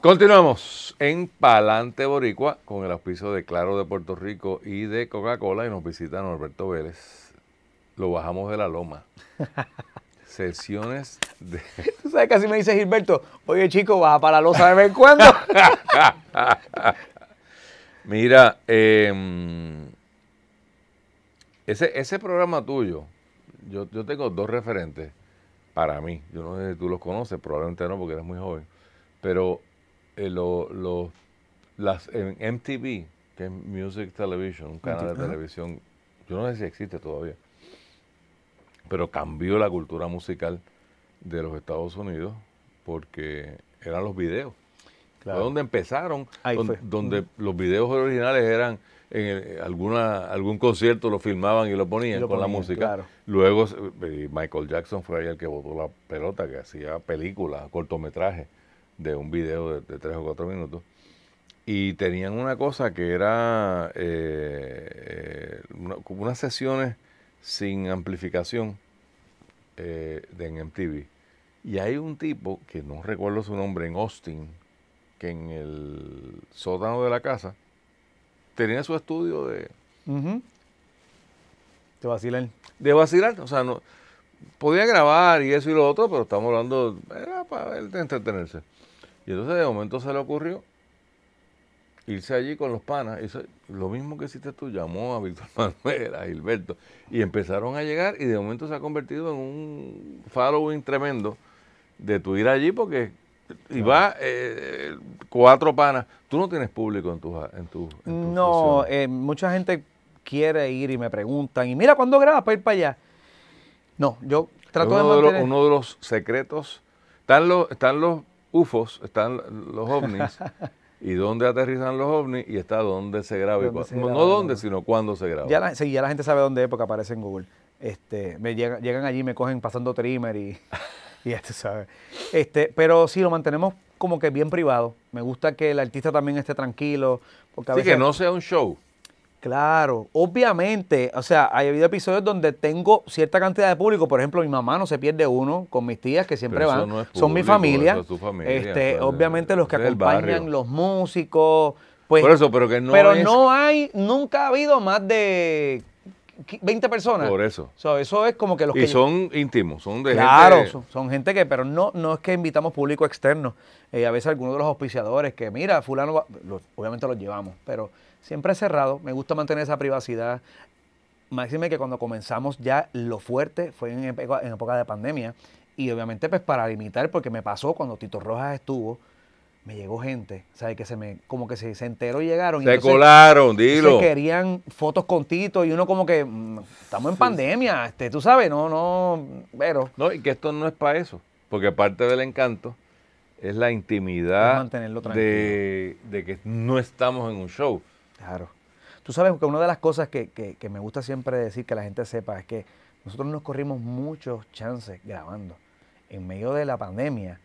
Continuamos en Palante Boricua con el auspicio de Claro de Puerto Rico y de Coca-Cola y nos visita Norberto Vélez. Lo bajamos de la loma. sesiones de. Tú sabes, casi me dice Gilberto, oye chico, baja para la losa de vez en cuando. Mira, eh, ese, ese programa tuyo, yo, tengo dos referentes para mí. Yo no sé si tú los conoces, probablemente no, porque eres muy joven. Pero eh, las, en MTV, que es Music Television, un canal de televisión, yo no sé si existe todavía, pero cambió la cultura musical de los Estados Unidos porque eran los videos. Fue donde empezaron, donde los videos originales eran en eh, alguna, algún concierto lo filmaban y lo ponían con la música. Luego eh, Michael Jackson fue ahí el que botó la pelota, que hacía películas, cortometrajes de un video de, tres o cuatro minutos. Y tenían una cosa que era eh, eh unas sesiones sin amplificación de, en MTV. Y hay un tipo, que no recuerdo su nombre, en Austin, que en el sótano de la casa, tenía su estudio de... De vacilar. De vacilar, o sea, no, podía grabar y eso y lo otro, pero estamos hablando, era para él de entretenerse. Y entonces de momento se le ocurrió irse allí con los panas, lo mismo que hiciste tú, llamó a Víctor Manuel, a Gilberto, y empezaron a llegar y de momento se ha convertido en un following tremendo de tu ir allí porque y va eh, cuatro panas. Tú no tienes público en tus en tu, No, eh, mucha gente quiere ir y me preguntan, y mira, ¿cuándo grabas para ir para allá? No, yo trato de uno de los secretos, están los, están los UFOs, están los ovnis, y dónde aterrizan los ovnis y está dónde se graba. no, dónde, sino cuándo se graba. Ya la, sí, ya la gente sabe dónde es porque aparece en Google. Este, me llegan, llegan allí, me cogen pasando trimmer y... ya tú sabes. Este, pero sí, lo mantenemos como que bien privado. Me gusta que el artista también esté tranquilo. Porque sí, que no sea un show. Claro, obviamente, o sea, hay habido episodios donde tengo cierta cantidad de público, por ejemplo, mi mamá no se pierde uno con mis tías que siempre van, son mi familia, este, pues, obviamente los que acompañan, los músicos, pues, por eso, pero que no. Pero no hay, nunca ha habido más de 20 personas. Por eso. eso es como que los y que. son íntimos, son de gente. Claro, son, gente que. Pero no, no es que invitamos público externo. Eh, a veces algunos de los auspiciadores que, mira, Fulano. obviamente los llevamos, pero siempre cerrado. Me gusta mantener esa privacidad. Máxime que cuando comenzamos ya lo fuerte fue en, en época de pandemia. Y obviamente, pues para limitar, porque me pasó cuando Tito Rojas estuvo me llegó gente, ¿sabes? Que se me, como que se, enteró y llegaron. Se y colaron, dilo. querían fotos con y uno como que, mm, estamos en pandemia, este, tú sabes, no, no, pero. No, y que esto no es para eso, porque parte del encanto es la intimidad de, de, que no estamos en un show. Claro. Tú sabes que una de las cosas que me gusta siempre decir que la gente sepa es que nosotros nos corrimos muchos chances grabando. En medio de la pandemia,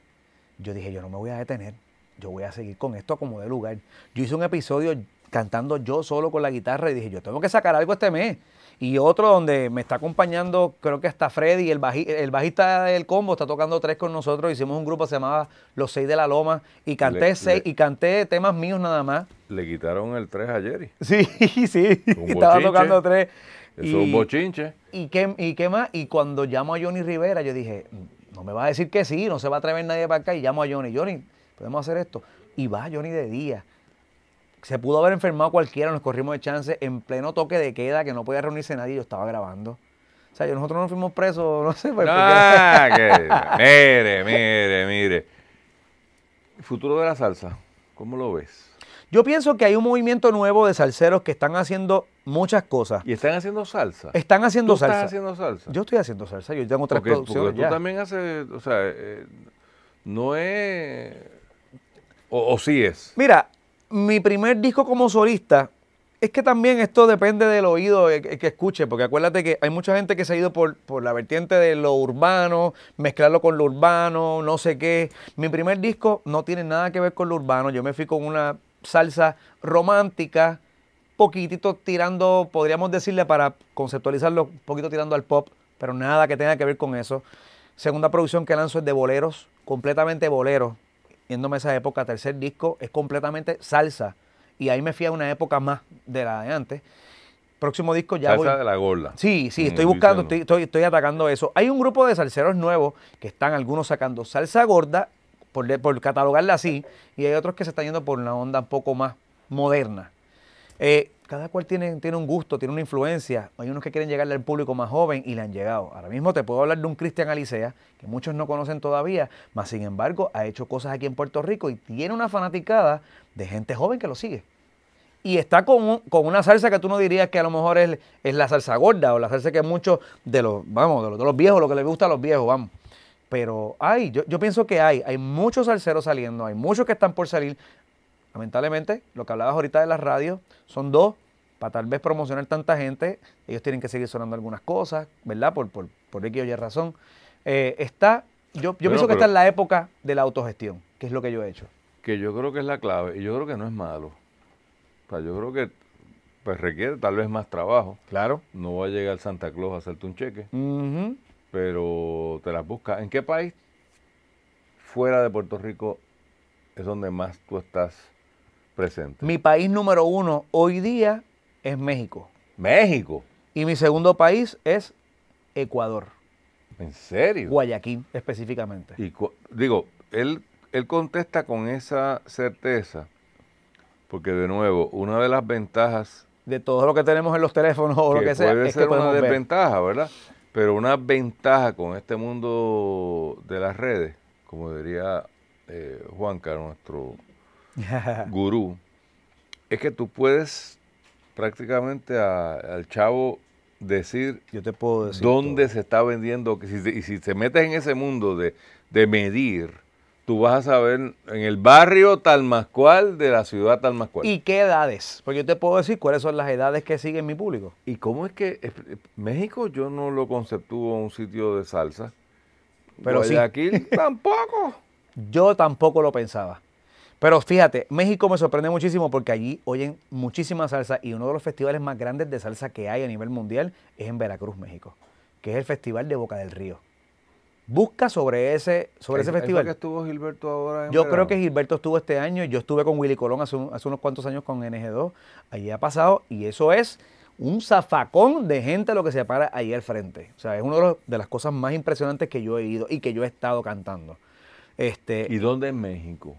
yo dije, yo no me voy a detener yo voy a seguir con esto como de lugar. Yo hice un episodio cantando yo solo con la guitarra y dije, yo tengo que sacar algo este mes. Y otro donde me está acompañando, creo que hasta Freddy, el, el bajista del combo, está tocando tres con nosotros. Hicimos un grupo se llamaba Los Seis de la Loma y canté seis, y canté temas míos nada más. Le quitaron el tres ayer Jerry. Sí, sí. estaba tocando tres. Eso es un bochinche. Y qué, y más, y cuando llamo a Johnny Rivera, yo dije, mm, no me va a decir que sí, no se va a atrever nadie para acá. Y llamo a Johnny, Johnny, podemos hacer esto. Y va ni de día. Se pudo haber enfermado cualquiera, nos corrimos de chance en pleno toque de queda, que no podía reunirse nadie, yo estaba grabando. O sea, nosotros no fuimos presos, no sé. Pues, ah, qué, mire, mire, mire. futuro de la salsa, ¿cómo lo ves? Yo pienso que hay un movimiento nuevo de salseros que están haciendo muchas cosas. ¿Y están haciendo salsa? Están haciendo salsa. haciendo salsa? Yo estoy haciendo salsa, yo tengo otra producción producciones. tú también haces, o sea, eh, no es ¿O, sí es? Mira, mi primer disco como solista es que también esto depende del oído que, escuche, porque acuérdate que hay mucha gente que se ha ido por, por, la vertiente de lo urbano, mezclarlo con lo urbano, no sé qué. Mi primer disco no tiene nada que ver con lo urbano, yo me fui con una salsa romántica, poquitito tirando, podríamos decirle para conceptualizarlo, un poquito tirando al pop, pero nada que tenga que ver con eso. Segunda producción que lanzo es de boleros, completamente boleros, yéndome esa época, tercer disco, es completamente salsa. Y ahí me fui a una época más de la de antes. Próximo disco ya salsa de la gorda. Sí, sí, estoy buscando, estoy, estoy, atacando eso. Hay un grupo de salseros nuevos que están algunos sacando salsa gorda, por, por catalogarla así, y hay otros que se están yendo por una onda un poco más moderna. Eh, cada cual tiene, tiene un gusto, tiene una influencia. Hay unos que quieren llegarle al público más joven y le han llegado. Ahora mismo te puedo hablar de un Cristian Alicea, que muchos no conocen todavía, mas sin embargo ha hecho cosas aquí en Puerto Rico y tiene una fanaticada de gente joven que lo sigue. Y está con, una salsa que tú no dirías que a lo mejor es, la salsa gorda o la salsa que muchos de los, vamos, de los, viejos, lo que les gusta a los viejos, vamos pero hay, yo, yo, pienso que hay, hay muchos salseros saliendo, hay muchos que están por salir. Lamentablemente, lo que hablabas ahorita de las radios, son dos para tal vez promocionar tanta gente, ellos tienen que seguir sonando algunas cosas, ¿verdad? Por, por, por X o Y razón. Eh, está, yo, yo pienso que está en la época de la autogestión, que es lo que yo he hecho. Que yo creo que es la clave, y yo creo que no es malo. O yo creo que pues requiere tal vez más trabajo. Claro. No va a llegar Santa Claus a hacerte un cheque, pero te las busca. ¿En qué país fuera de Puerto Rico es donde más tú estás presente? Mi país número uno hoy día es México. México. Y mi segundo país es Ecuador. ¿En serio? Guayaquil, específicamente. Y digo, él, él contesta con esa certeza, porque de nuevo, una de las ventajas... De todo lo que tenemos en los teléfonos o lo que sea. Puede ser una desventaja, ¿verdad? Pero una ventaja con este mundo de las redes, como diría eh, Juan Carlos nuestro gurú, es que tú puedes prácticamente al chavo decir, Yo te puedo dónde se está vendiendo. Que si, y si te metes en ese mundo de, medir, tú vas a saber en el barrio tal más cual de la ciudad tal más cual. ¿Y qué edades? Porque yo te puedo decir cuáles son las edades que sigue mi público. ¿Y cómo es que México yo no lo conceptúo un sitio de salsa? Pero de aquí tampoco. Yo tampoco lo pensaba. Pero fíjate, México me sorprende muchísimo porque allí oyen muchísima salsa y uno de los festivales más grandes de salsa que hay a nivel mundial es en Veracruz, México, que es el Festival de Boca del Río. Busca sobre ese, sobre ese festival. que estuvo Gilberto ahora? yo creo que Gilberto estuvo este año. Yo estuve con Willy Colón hace, unos cuantos años con NG2. Allí ha pasado y eso es un zafacón de gente lo que se para ahí al frente. O sea, es una de, las cosas más impresionantes que yo he ido y que yo he estado cantando. Este, ¿Y dónde en México?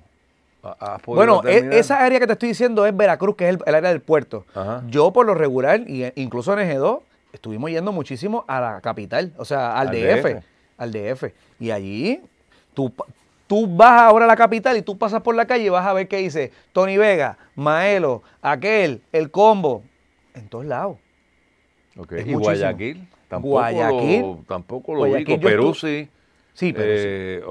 bueno, e, esa área que te estoy diciendo es Veracruz, que es el, área del puerto. Yo por lo regular, y e, incluso en EG2, estuvimos yendo muchísimo a la capital, o sea, al, DF, Al DF. Y allí tú, tú vas ahora a la capital y tú pasas por la calle y vas a ver qué dice Tony Vega, Maelo, aquel, el combo, en todos lados. Okay. y Guayaquil, tampoco Guayaquil, tampoco lo Guayaquil, Perú sí. Sí, pero eh,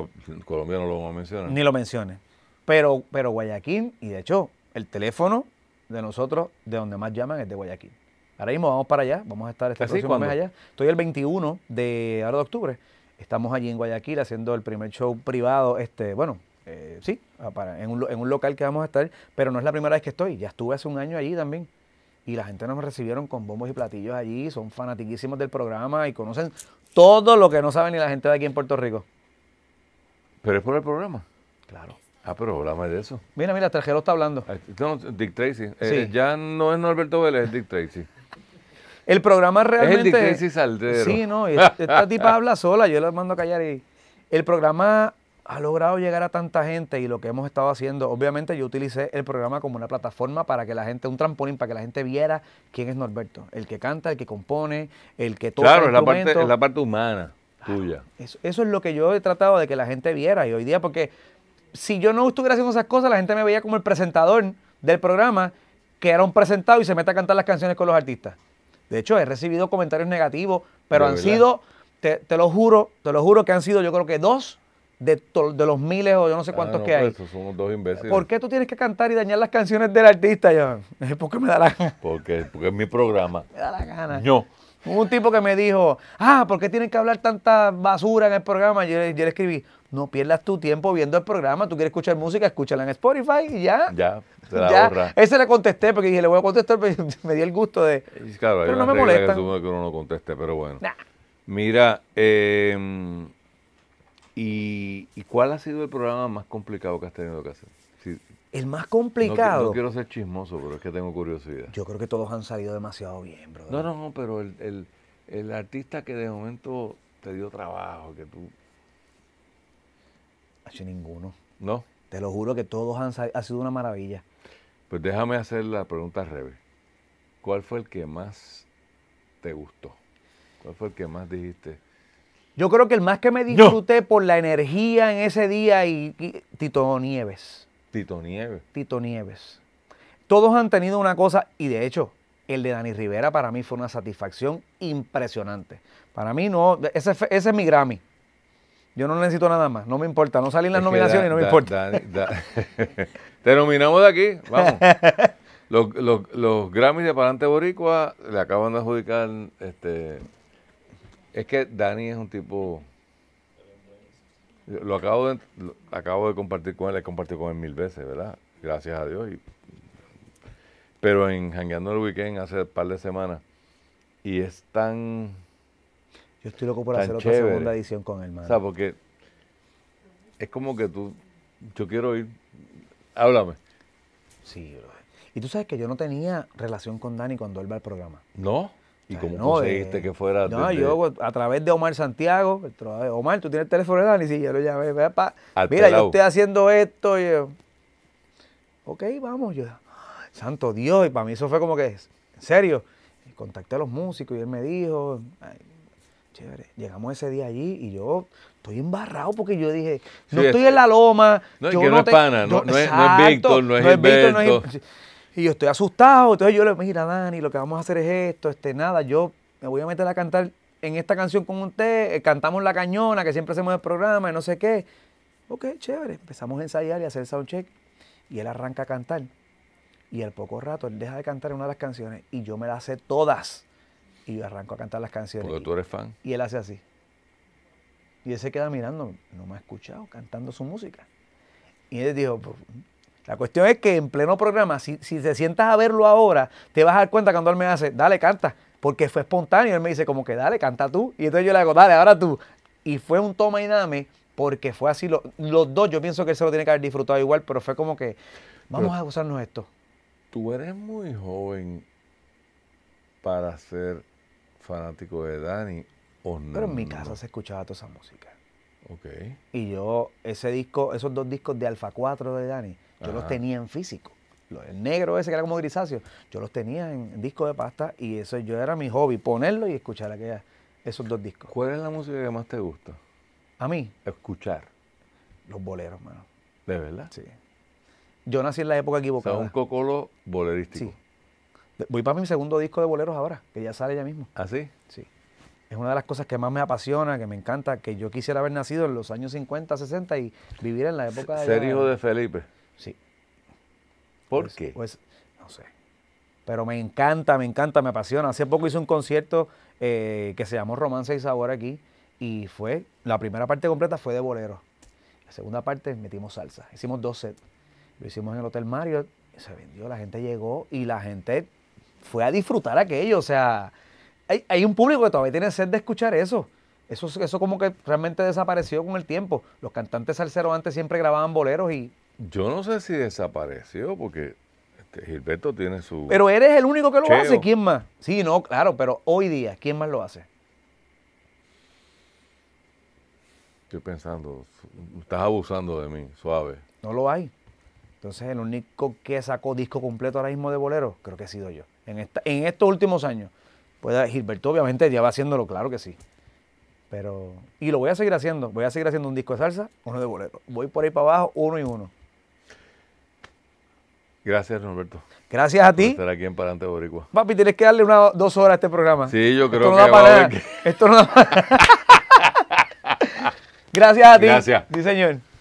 Colombia no lo vamos a mencionar. Ni lo menciones. Pero, pero Guayaquil, y de hecho, el teléfono de nosotros, de donde más llaman, es de Guayaquil. Ahora mismo vamos para allá, vamos a estar este próximo mes allá. Estoy el 21 de, de octubre. Estamos allí en Guayaquil haciendo el primer show privado, este, bueno, eh, sí, en, un, local que vamos a estar, pero no es la primera vez que estoy, ya estuve hace un año allí también y la gente nos recibieron con bombos y platillos allí, son fanatiquísimos del programa y conocen todo lo que no saben ni la gente de aquí en Puerto Rico. Pero es por el programa. Claro. Ah, pero es de eso. Mira, mira, Trajero está hablando. No, Dick Tracy. Eh, ya no es Norberto Vélez, es Dick Tracy. El programa realmente... Es el Dick Tracy Saldero. Sí, no, este, esta, tipa habla sola, yo la mando a callar y... El programa ha logrado llegar a tanta gente y lo que hemos estado haciendo, obviamente yo utilicé el programa como una plataforma para que la gente, un trampolín, para que la gente viera quién es Norberto, el que canta, el que compone, el que toca. Claro, es, la parte, es la parte humana tuya. eso, es lo que yo he tratado de que la gente viera y hoy día porque si yo no estuviera haciendo esas cosas, la gente me veía como el presentador del programa, que era un presentado y se mete a cantar las canciones con los artistas. De hecho, he recibido comentarios negativos, pero, han sido, te, lo juro, te lo juro que han sido, yo creo que dos de, de los miles o yo no sé ah, cuántos que hay. Pues, esos dos imbéciles. ¿Por qué tú tienes que cantar y dañar las canciones del artista, John? Es porque me da la gana. Porque, porque es mi programa. me da la gana. No. un tipo que me dijo, ah, ¿por qué tienen que hablar tanta basura en el programa? Yo, yo le escribí, no pierdas tu tiempo viendo el programa. Tú quieres escuchar música, escúchala en Spotify y ya. Ya, se ya. Ese le contesté porque dije, le voy a contestar, pero me di el gusto de. pero no me molesta. Que, que uno no conteste, pero bueno. Mira, em, ¿y, cuál ha sido el programa más complicado que has tenido que hacer? el más complicado. No, quiero ser chismoso, pero es que tengo curiosidad. Yo creo que todos han salido demasiado bien, bro. No, no, no, pero el, el artista que de momento te dio trabajo, que tú Hace ninguno. ¿No? Te lo juro que todos han ha sido una maravilla. Pues déjame hacer la pregunta al revés. ¿Cuál fue el que más te gustó? ¿Cuál fue el que más dijiste? Yo creo que el más que me disfruté por la energía en ese día y, Tito Nieves. Tito Nieves. Tito Nieves. Todos han tenido una cosa y de hecho el de Dani Rivera para mí fue una satisfacción impresionante. Para mí no, ese, ese es mi Grammy. Yo no necesito nada más, no me importa. No salen las nominaciones, y no me importa. Te nominamos de aquí, vamos. Los, los, Grammys de Palante Boricua le acaban de adjudicar. Este, es que Dani es un tipo. Lo acabo de, acabo de compartir con él, he compartido con él mil veces, ¿verdad? Gracias a Dios. pero en Jangueando el Weekend hace un par de semanas, y es tan yo estoy loco por hacer otra segunda edición con él, mano. O sea, porque es como que tú, yo quiero ir, háblame. Sí, bro. Y tú sabes que yo no tenía relación con Dani cuando él va al programa. ¿No? ¿Y cómo eh, conseguiste que fuera? No, yo a través de Omar Santiago, eh, Omar, tú tienes el teléfono de Dani, sí, yo lo llamé, mira, yo estoy haciendo esto, y ok, vamos, yo, santo Dios, y para mí eso fue como que, en serio, contacté a los músicos y él me dijo, chévere. Llegamos ese día allí y yo estoy embarrado porque yo dije, no estoy en la loma. No, es pana, no, es, Víctor, no es, Víctor, Y yo estoy asustado, entonces yo le digo, mira Dani, lo que vamos a hacer es esto, este, nada, yo me voy a meter a cantar en esta canción con usted, eh, cantamos La Cañona, que siempre hacemos el programa y no sé qué. Ok, chévere, empezamos a ensayar y a hacer check y él arranca a cantar. Y al poco rato él deja de cantar una de las canciones y yo me las sé todas. Y yo arranco a cantar las canciones. Porque tú eres fan. Y él hace así. Y él se queda mirando, no me ha escuchado cantando su música. Y él dijo, pues, la cuestión es que en pleno programa, si, si te sientas a verlo ahora, te vas a dar cuenta cuando él me hace, dale, canta. Porque fue espontáneo. Él me dice, como que dale, canta tú. Y entonces yo le hago, dale, ahora tú. Y fue un toma y dame, porque fue así. los dos, yo pienso que él se lo tiene que haber disfrutado igual, pero fue como que, vamos a gozarnos esto. Tú eres muy joven para ser fanático de Dani o no? Pero en mi casa se escuchaba toda esa música. Ok. Y yo, ese disco, esos dos discos de Alfa 4 de Dani, yo los tenía en físico. El negro ese que era como grisáceo, yo los tenía en disco de pasta y eso yo era mi hobby, ponerlo y escuchar aquella, esos dos discos. ¿Cuál es la música que más te gusta? A mí. Escuchar. Los boleros, mano. ¿De verdad? Sí. Yo nací en la época equivocada. O un cocolo bolerístico. Sí. Voy para mi segundo disco de boleros ahora, que ya sale ya mismo. ¿Ah, sí? Sí. Es una de las cosas que más me apasiona, que me encanta, que yo quisiera haber nacido en los años 50, 60 y vivir en la época de... Ser hijo de Felipe. Sí. ¿Por pues, qué? Pues, no sé. Pero me encanta, me encanta, me apasiona. Hace poco hice un concierto eh, que se llamó Romance y Sabor aquí y fue, la primera parte completa fue de boleros. La segunda parte metimos salsa. Hicimos dos sets. Lo hicimos en el Hotel Mario, se vendió, la gente llegó y la gente fue a disfrutar aquello. O sea, hay, un público que todavía tiene sed de escuchar eso. Eso, eso como que realmente desapareció con el tiempo. Los cantantes salseros antes siempre grababan boleros y... Yo no sé si desapareció porque este, Gilberto tiene su... Pero eres el único que lo hace, ¿quién más? Sí, no, claro, pero hoy día, ¿quién más lo hace? Estoy pensando, estás abusando de mí, suave. No lo hay. Entonces el único que sacó disco completo ahora mismo de bolero, creo que he sido yo en, estos últimos años. Pues Gilberto obviamente ya va haciéndolo, claro que sí. Pero, y lo voy a seguir haciendo. Voy a seguir haciendo un disco de salsa, uno de bolero. Voy por ahí para abajo, uno y uno. Gracias, Norberto. Gracias a ti. Por estar aquí en Parante Boricua. Papi, tienes que darle una, dos horas a este programa. Sí, yo creo que, da Esto no da para Gracias a ti. Gracias. Sí, señor.